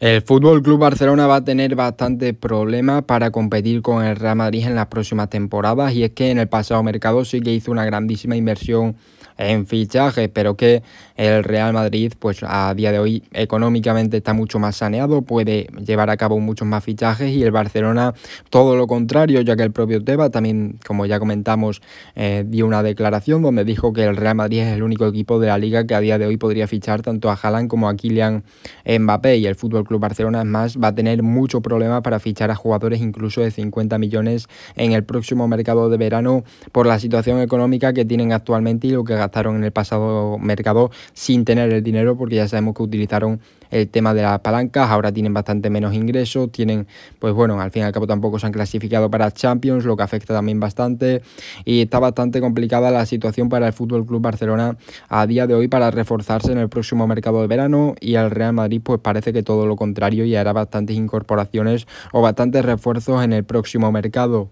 El Fútbol Club Barcelona va a tener bastantes problemas para competir con el Real Madrid en las próximas temporadas y es que en el pasado mercado sí que hizo una grandísima inversión en fichajes, pero que el Real Madrid pues a día de hoy económicamente está mucho más saneado, puede llevar a cabo muchos más fichajes y el Barcelona todo lo contrario, ya que el propio Tebas también, como ya comentamos, eh, dio una declaración donde dijo que el Real Madrid es el único equipo de la liga que a día de hoy podría fichar tanto a Jalan como a Kylian Mbappé y el Fútbol Club Barcelona es más va a tener mucho problema para fichar a jugadores incluso de 50 millones en el próximo mercado de verano por la situación económica que tienen actualmente y lo que gastaron en el pasado mercado sin tener el dinero porque ya sabemos que utilizaron el tema de las palancas, ahora tienen bastante menos ingresos, tienen, pues bueno, al fin y al cabo tampoco se han clasificado para Champions, lo que afecta también bastante y está bastante complicada la situación para el Fútbol Club Barcelona a día de hoy para reforzarse en el próximo mercado de verano y al Real Madrid pues parece que todo lo contrario y hará bastantes incorporaciones o bastantes refuerzos en el próximo mercado.